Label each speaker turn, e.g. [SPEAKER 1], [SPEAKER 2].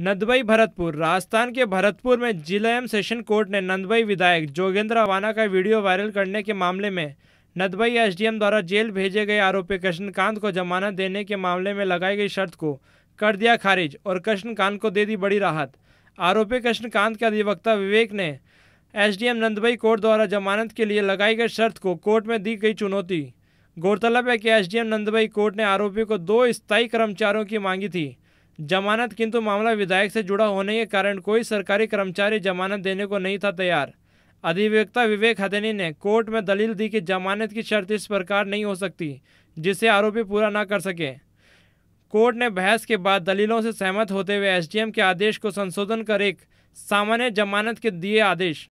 [SPEAKER 1] नंदबई भरतपुर राजस्थान के भरतपुर में जिला एम सेशन कोर्ट ने नंदबई विधायक जोगेंद्र अवाना का वीडियो वायरल करने के मामले में नंदबई एसडीएम द्वारा जेल भेजे गए आरोपी कृष्णकांत को जमानत देने के मामले में लगाई गई शर्त को कर दिया खारिज और कृष्णकांत को दे दी बड़ी राहत आरोपी कृष्णकांत के अधिवक्ता विवेक ने एसडीएम नंदबई कोर्ट द्वारा जमानत के लिए लगाई गई शर्त को कोर्ट में दी गई चुनौती गौरतलब है कि एसडीएम नंदबई कोर्ट ने आरोपी को दो स्थायी कर्मचारियों की मांगी थी जमानत किंतु मामला विधायक से जुड़ा होने के कारण कोई सरकारी कर्मचारी जमानत देने को नहीं था तैयार अधिवक्ता विवेक हदेनी ने कोर्ट में दलील दी कि जमानत की शर्त इस प्रकार नहीं हो सकती जिसे आरोपी पूरा ना कर सके कोर्ट ने बहस के बाद दलीलों से सहमत होते हुए एसडीएम के आदेश को संशोधन कर एक सामान्य जमानत के दिए आदेश